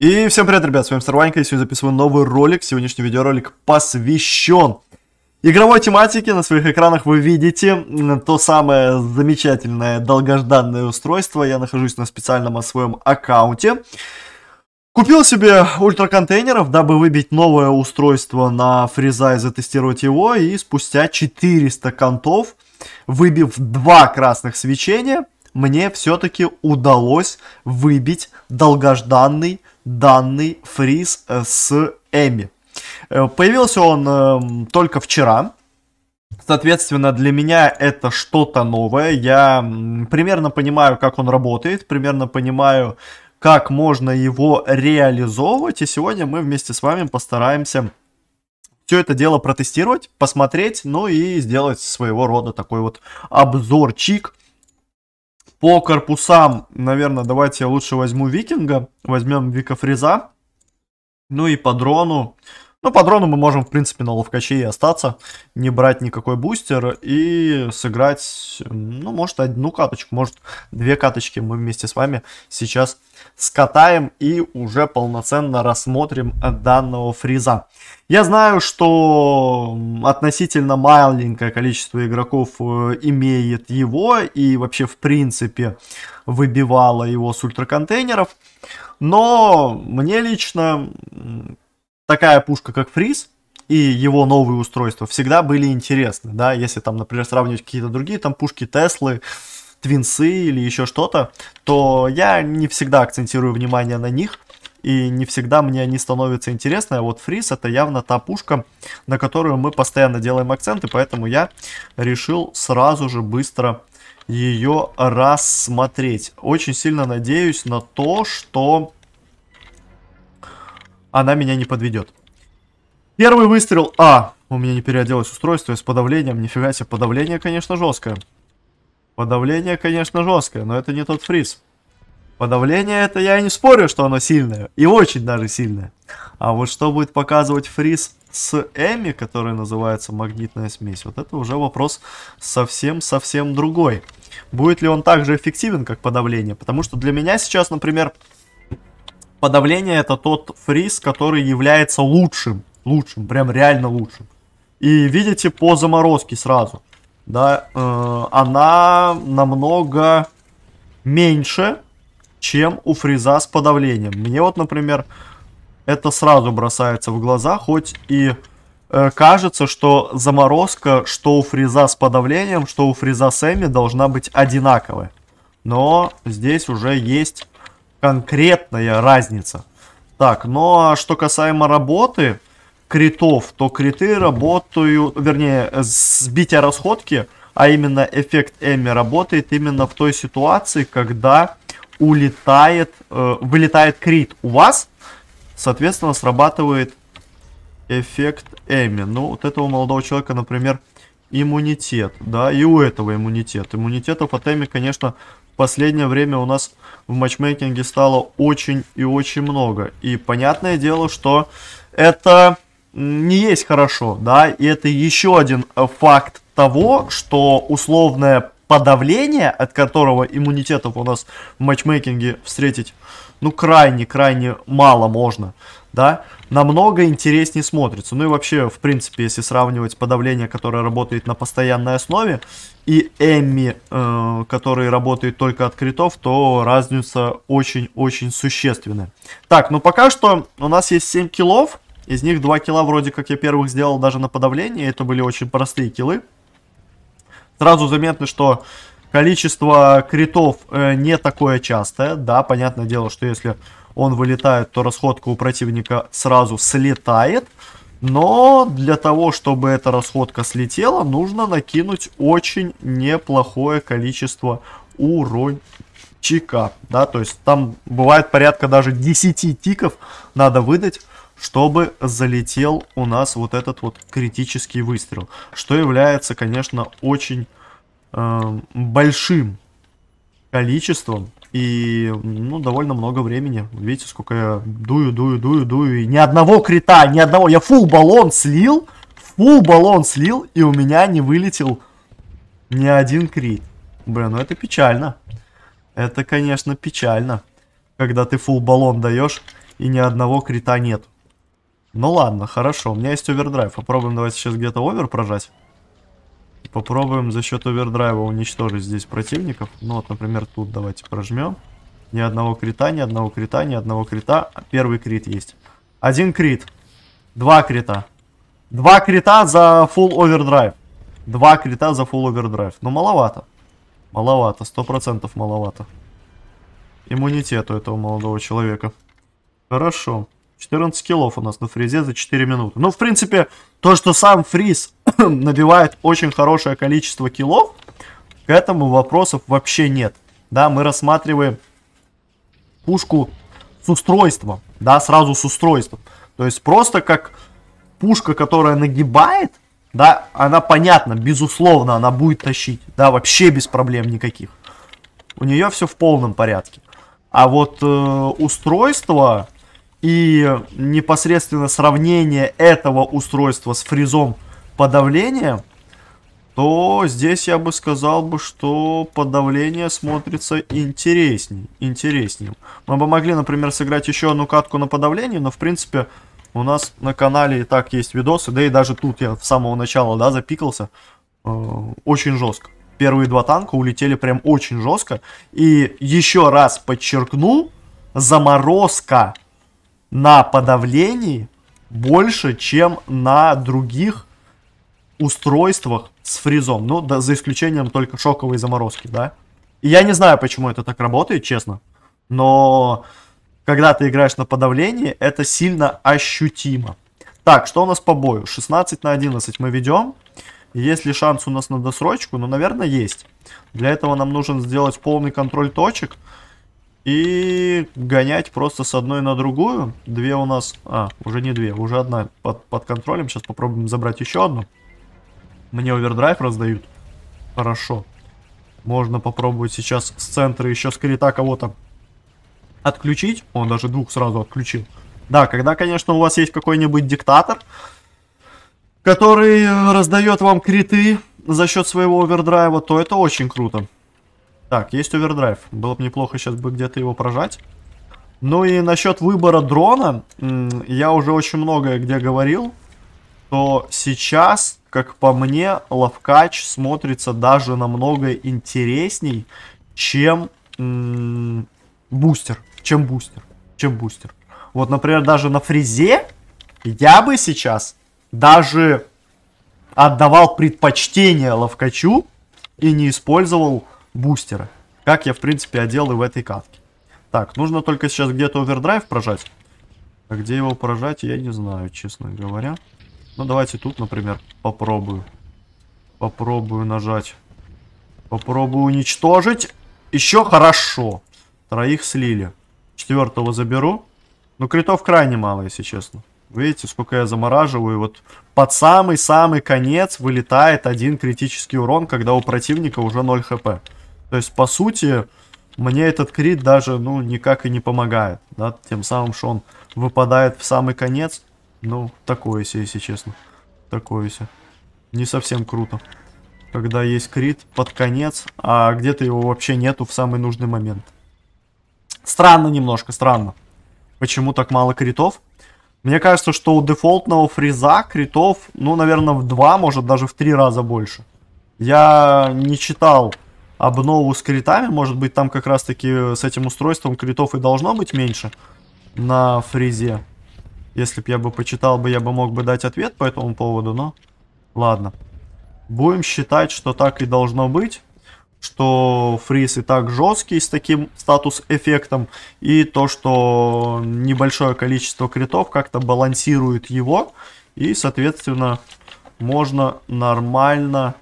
И всем привет, ребят, с вами Старванька, и сегодня записываю новый ролик. Сегодняшний видеоролик посвящен игровой тематике. На своих экранах вы видите то самое замечательное долгожданное устройство. Я нахожусь на специальном своем аккаунте. Купил себе ультраконтейнеров, дабы выбить новое устройство на фриза и затестировать его. И спустя 400 контов, выбив два красных свечения, мне все-таки удалось выбить долгожданный данный фриз э, с Эми. Э, появился он э, только вчера. Соответственно, для меня это что-то новое. Я примерно понимаю, как он работает, примерно понимаю, как можно его реализовывать. И сегодня мы вместе с вами постараемся все это дело протестировать, посмотреть, ну и сделать своего рода такой вот обзорчик по корпусам, наверное, давайте я лучше возьму Викинга. Возьмем Вика Ну и по дрону ну, по дрону мы можем, в принципе, на ловкаче и остаться, не брать никакой бустер и сыграть, ну, может, одну каточку, может, две каточки мы вместе с вами сейчас скатаем и уже полноценно рассмотрим данного фриза. Я знаю, что относительно маленькое количество игроков э, имеет его и вообще, в принципе, выбивало его с ультраконтейнеров, но мне лично такая пушка, как Фриз, и его новые устройства всегда были интересны, да, если там, например, сравнивать какие-то другие там пушки Теслы, Твинсы или еще что-то, то я не всегда акцентирую внимание на них, и не всегда мне они становятся интересны, а вот Фриз это явно та пушка, на которую мы постоянно делаем акценты, поэтому я решил сразу же быстро ее рассмотреть. Очень сильно надеюсь на то, что она меня не подведет. Первый выстрел. А, у меня не переоделось устройство с подавлением. Нифига себе, подавление, конечно, жесткое. Подавление, конечно, жесткое, но это не тот фриз. Подавление, это я и не спорю, что оно сильное. И очень даже сильное. А вот что будет показывать фриз с Эми, который называется магнитная смесь, вот это уже вопрос совсем-совсем другой. Будет ли он также эффективен, как подавление? Потому что для меня сейчас, например, подавление это тот фриз, который является лучшим. Лучшим, прям реально лучшим. И видите по заморозке сразу. Да, э, она намного меньше, чем у фриза с подавлением. Мне вот, например, это сразу бросается в глаза, хоть и э, кажется, что заморозка, что у фриза с подавлением, что у фриза с эми должна быть одинаковая. Но здесь уже есть конкретная разница. Так, ну а что касаемо работы критов, то криты работают, вернее, сбитие расходки, а именно эффект Эми работает именно в той ситуации, когда улетает, э, вылетает крит у вас, соответственно, срабатывает эффект Эми. Ну, вот этого молодого человека, например, иммунитет, да, и у этого иммунитет. Иммунитетов от Эми, конечно, последнее время у нас в матчмейкинге стало очень и очень много. И понятное дело, что это не есть хорошо, да, и это еще один факт того, что условная подавление, от которого иммунитетов у нас в матчмейкинге встретить, ну, крайне-крайне мало можно, да, намного интереснее смотрится. Ну и вообще, в принципе, если сравнивать подавление, которое работает на постоянной основе, и Эмми, э, который работает только от критов, то разница очень-очень существенная. Так, ну пока что у нас есть 7 киллов, из них 2 килла вроде как я первых сделал даже на подавление, это были очень простые киллы. Сразу заметно, что количество критов э, не такое частое. Да, понятное дело, что если он вылетает, то расходка у противника сразу слетает. Но для того, чтобы эта расходка слетела, нужно накинуть очень неплохое количество урончика. Да, то есть там бывает порядка даже 10 тиков надо выдать, чтобы залетел у нас вот этот вот критический выстрел, что является, конечно, очень э, большим количеством и ну, довольно много времени. Видите, сколько я дую, дую, дую, дую, и ни одного крита, ни одного. Я фул баллон слил, фул баллон слил, и у меня не вылетел ни один крит. Блин, ну это печально. Это, конечно, печально, когда ты фул баллон даешь и ни одного крита нет. Ну ладно, хорошо. У меня есть овердрайв. Попробуем давайте сейчас где-то овер прожать. Попробуем за счет овердрайва уничтожить здесь противников. Ну вот, например, тут давайте прожмем. Ни одного крита, ни одного крита, ни одного крита. Первый крит есть. Один крит. Два крита. Два крита за full овердрайв. Два крита за full овердрайв. Ну маловато. Маловато, сто процентов маловато. Иммунитет у этого молодого человека. Хорошо. 14 киллов у нас на фризе за 4 минуты. Ну, в принципе, то, что сам фриз набивает очень хорошее количество киллов, к этому вопросов вообще нет. Да, мы рассматриваем пушку с устройством, да, сразу с устройством. То есть просто как пушка, которая нагибает, да, она понятно, безусловно, она будет тащить, да, вообще без проблем никаких. У нее все в полном порядке. А вот э, устройство, и непосредственно сравнение этого устройства с фрезом подавления, то здесь я бы сказал бы, что подавление смотрится интересней, интереснее. Мы бы могли, например, сыграть еще одну катку на подавление, но в принципе у нас на канале и так есть видосы, да и даже тут я с самого начала, да, запикался э, очень жестко. Первые два танка улетели прям очень жестко. И еще раз подчеркну, заморозка на подавлении больше, чем на других устройствах с фризом. Ну, да, за исключением только шоковой заморозки, да. И я не знаю, почему это так работает, честно. Но когда ты играешь на подавлении, это сильно ощутимо. Так, что у нас по бою? 16 на 11 мы ведем. Есть ли шанс у нас на досрочку? Ну, наверное, есть. Для этого нам нужен сделать полный контроль точек. И гонять просто с одной на другую. Две у нас... А, уже не две, уже одна под, под контролем. Сейчас попробуем забрать еще одну. Мне овердрайв раздают. Хорошо. Можно попробовать сейчас с центра еще с кого-то отключить. Он даже двух сразу отключил. Да, когда, конечно, у вас есть какой-нибудь диктатор, который раздает вам криты за счет своего овердрайва, то это очень круто. Так, есть овердрайв. Было бы неплохо сейчас бы где-то его прожать. Ну и насчет выбора дрона, я уже очень многое где говорил, то сейчас, как по мне, Лавкач смотрится даже намного интересней, чем бустер. Чем бустер. Чем бустер. Вот, например, даже на фрезе я бы сейчас даже отдавал предпочтение Лавкачу и не использовал бустеры. Как я, в принципе, одел и в этой катке. Так, нужно только сейчас где-то овердрайв прожать. А где его прожать, я не знаю, честно говоря. Ну, давайте тут, например, попробую. Попробую нажать. Попробую уничтожить. Еще хорошо. Троих слили. Четвертого заберу. Ну, критов крайне мало, если честно. Видите, сколько я замораживаю. Вот под самый-самый конец вылетает один критический урон, когда у противника уже 0 хп. То есть, по сути, мне этот крит даже, ну, никак и не помогает, да, тем самым, что он выпадает в самый конец, ну, такое себе, если честно, такое себе, не совсем круто, когда есть крит под конец, а где-то его вообще нету в самый нужный момент. Странно немножко, странно, почему так мало критов. Мне кажется, что у дефолтного фриза критов, ну, наверное, в два, может, даже в три раза больше. Я не читал обнову с критами. Может быть, там как раз-таки с этим устройством критов и должно быть меньше на фризе. Если бы я бы почитал, бы я бы мог бы дать ответ по этому поводу, но ладно. Будем считать, что так и должно быть что фриз и так жесткий с таким статус-эффектом, и то, что небольшое количество критов как-то балансирует его, и, соответственно, можно нормально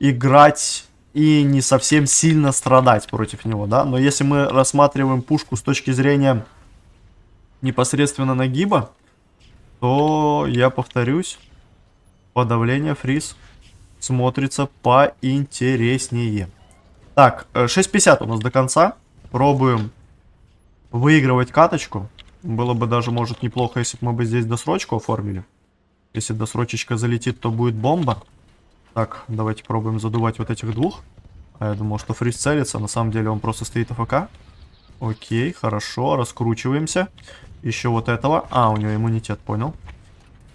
играть и не совсем сильно страдать против него, да. Но если мы рассматриваем пушку с точки зрения непосредственно нагиба, то я повторюсь, подавление фриз смотрится поинтереснее. Так, 6.50 э, у нас до конца. Пробуем выигрывать каточку. Было бы даже, может, неплохо, если бы мы бы здесь досрочку оформили. Если досрочечка залетит, то будет бомба. Так, давайте пробуем задувать вот этих двух. А я думал, что фриз целится. На самом деле он просто стоит АФК. Окей, хорошо, раскручиваемся. Еще вот этого. А, у него иммунитет, понял.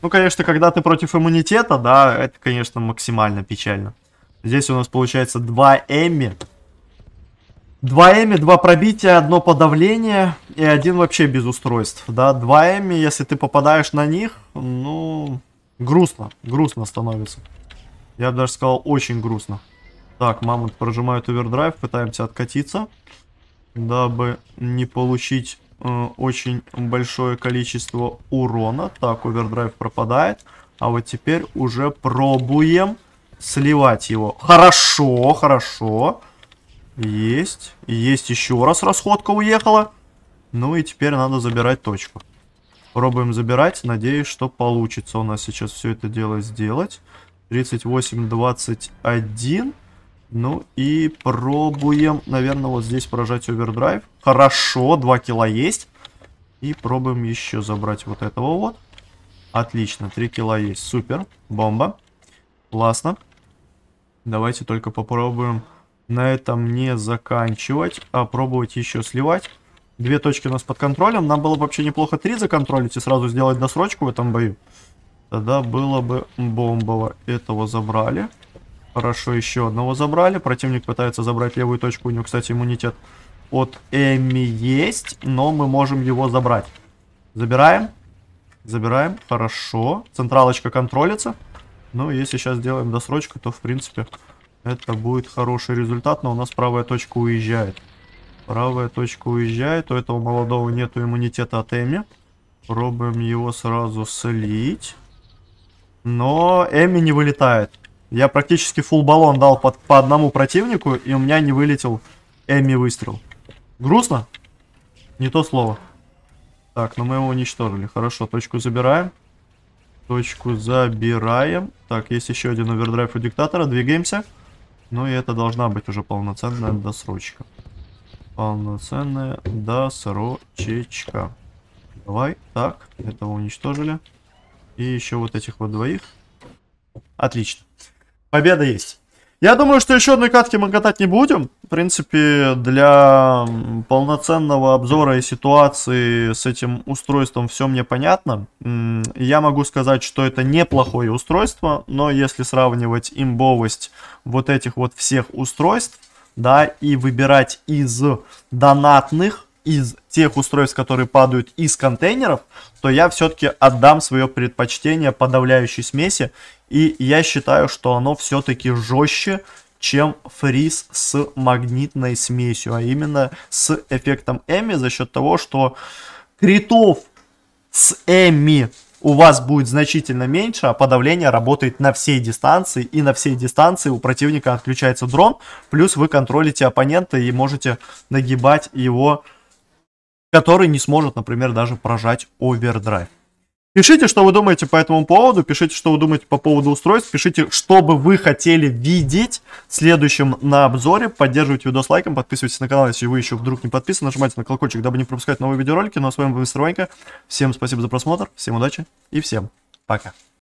Ну, конечно, когда ты против иммунитета, да, это, конечно, максимально печально. Здесь у нас получается 2 Эмми. 2 Эми, 2 пробития, одно подавление и один вообще без устройств. Да, 2 Эми, если ты попадаешь на них, ну, грустно, грустно становится. Я бы даже сказал, очень грустно. Так, мамонт прожимает овердрайв, пытаемся откатиться, дабы не получить э, очень большое количество урона. Так, овердрайв пропадает. А вот теперь уже пробуем сливать его. Хорошо, хорошо. Есть. Есть еще раз расходка уехала. Ну и теперь надо забирать точку. Пробуем забирать. Надеюсь, что получится у нас сейчас все это дело сделать. 38, 21. Ну и пробуем, наверное, вот здесь поражать овердрайв. Хорошо, 2 кило есть. И пробуем еще забрать вот этого вот. Отлично, 3 кило есть. Супер, бомба. Классно. Давайте только попробуем на этом не заканчивать, а пробовать еще сливать. Две точки у нас под контролем. Нам было бы вообще неплохо 3 законтролить и сразу сделать досрочку в этом бою. Тогда было бы бомбово. Этого забрали. Хорошо, еще одного забрали. Противник пытается забрать левую точку. У него, кстати, иммунитет от Эми есть, но мы можем его забрать. Забираем. Забираем. Хорошо. Централочка контролится. Ну, если сейчас сделаем досрочку, то, в принципе, это будет хороший результат. Но у нас правая точка уезжает. Правая точка уезжает. У этого молодого нету иммунитета от Эми. Пробуем его сразу слить. Но Эми не вылетает. Я практически full баллон дал под, по одному противнику, и у меня не вылетел Эми выстрел. Грустно? Не то слово. Так, но ну мы его уничтожили. Хорошо, точку забираем. Точку забираем. Так, есть еще один овердрайв у диктатора. Двигаемся. Ну и это должна быть уже полноценная досрочка. Полноценная досрочечка. Давай, так, этого уничтожили и еще вот этих вот двоих. Отлично. Победа есть. Я думаю, что еще одной катки мы катать не будем. В принципе, для полноценного обзора и ситуации с этим устройством все мне понятно. Я могу сказать, что это неплохое устройство, но если сравнивать имбовость вот этих вот всех устройств, да, и выбирать из донатных, из тех устройств, которые падают из контейнеров, то я все-таки отдам свое предпочтение подавляющей смеси. И я считаю, что оно все-таки жестче, чем фриз с магнитной смесью, а именно с эффектом Эми за счет того, что критов с Эми у вас будет значительно меньше, а подавление работает на всей дистанции, и на всей дистанции у противника отключается дрон, плюс вы контролите оппонента и можете нагибать его который не сможет, например, даже прожать овердрайв. Пишите, что вы думаете по этому поводу, пишите, что вы думаете по поводу устройств, пишите, что бы вы хотели видеть в следующем на обзоре. Поддерживайте видос лайком, подписывайтесь на канал, если вы еще вдруг не подписаны, нажимайте на колокольчик, дабы не пропускать новые видеоролики. Ну а с вами был Мистер Ванька. Всем спасибо за просмотр, всем удачи и всем пока.